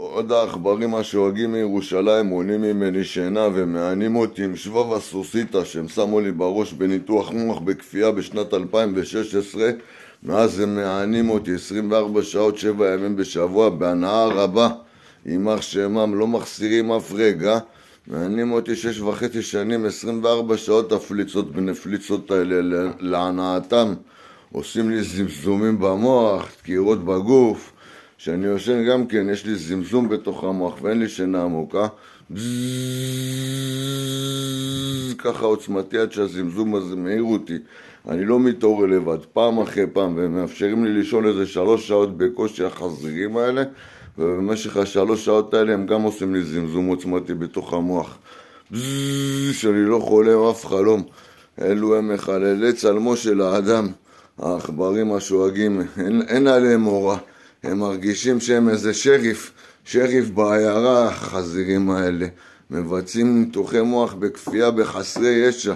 עוד העכברים השואגים מירושלים מונעים ממני שינה ומענים אותי עם שבב הסוסיתא שהם שמו לי בראש בניתוח מוח בכפייה בשנת 2016 מאז הם מענים אותי 24 שעות, 7 ימים בשבוע בהנאה רבה יימח שמם, לא מחסירים אף רגע מענים אותי שש וחצי שנים, 24 שעות הפליצות בנפליצות האלה להנאתם עושים לי זמזומים במוח, דקירות בגוף שאני יושן גם כן, יש לי זמזום בתוך המוח ואין לי שינה עמוקה. ככה עוצמתי עד שהזמזום הזה מעיר אותי. אני לא מתעורר לבד, פעם אחרי פעם, ומאפשרים לי לישון איזה שלוש שעות בקושי החזירים האלה, ובמשך השלוש שעות האלה הם גם עושים לי זמזום עוצמתי בתוך המוח. שאני לא חולם אף חלום. אלו הם מחללי צלמו של האדם, העכברים השואגים, אין, אין עליהם הוראה. הם מרגישים שהם איזה שריף, שריף בעיירה, החזירים האלה. מבצעים ניתוחי מוח בכפייה בחסרי ישע.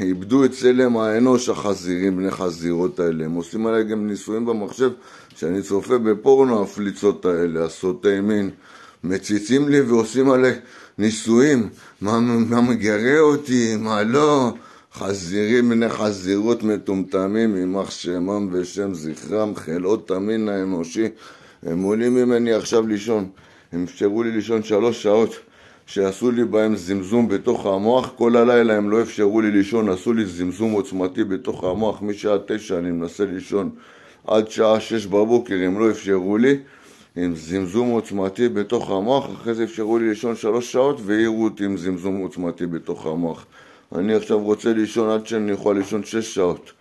איבדו את צלם האנוש החזירים, בני חזירות האלה. הם עושים עליי גם ניסויים במחשב, שאני צופה בפורנו הפליצות האלה, הסוטי מין. מציצים לי ועושים עליי ניסויים, מה, מה מגרה אותי, מה לא. חזירים מיני חזירות מטומטמים, יימח שמם ושם זכרם, חלאות המין האנושי. הם עולים ממני עכשיו לישון. הם אפשרו לי לישון שלוש שעות, שעשו לי בהם זמזום בתוך המוח. כל הלילה הם לא אפשרו לי לישון, עשו לי זמזום עוצמתי בתוך המוח. משעה תשע אני מנסה לישון עד שעה שש בבוקר, הם לא אפשרו לי. עם זמזום עוצמתי בתוך המוח, אחרי זה אפשרו לי לישון שלוש שעות והעירו אותי עם זמזום עוצמתי בתוך המוח. אני עכשיו רוצה לישון עד שאני יכול לישון שש שעות.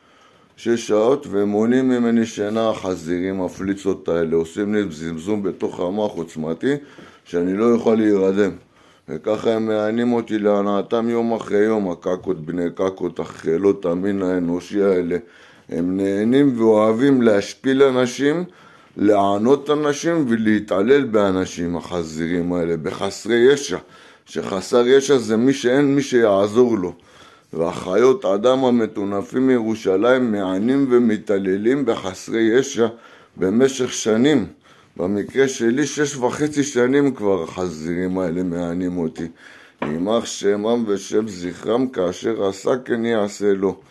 שש שעות, ומונעים ממני שינה החזירים, הפליצות האלה, עושים לי זמזום בתוך המוח עוצמתי, שאני לא יכול להירדם. וככה הם מענים אותי להנאתם יום אחרי יום, הקקות, בני קקות, החילות, המין האנושי האלה. הם נהנים ואוהבים להשפיל אנשים, לענות אנשים ולהתעלל באנשים החזירים האלה, בחסרי ישע. שחסר ישע זה מי שאין מי שיעזור לו. והחיות אדם המטונפים מירושלים מענים ומתעללים בחסרי ישע במשך שנים. במקרה שלי שש וחצי שנים כבר החזירים האלה מענים אותי. יימח שמם ושם זכרם כאשר עשה כן יעשה לו.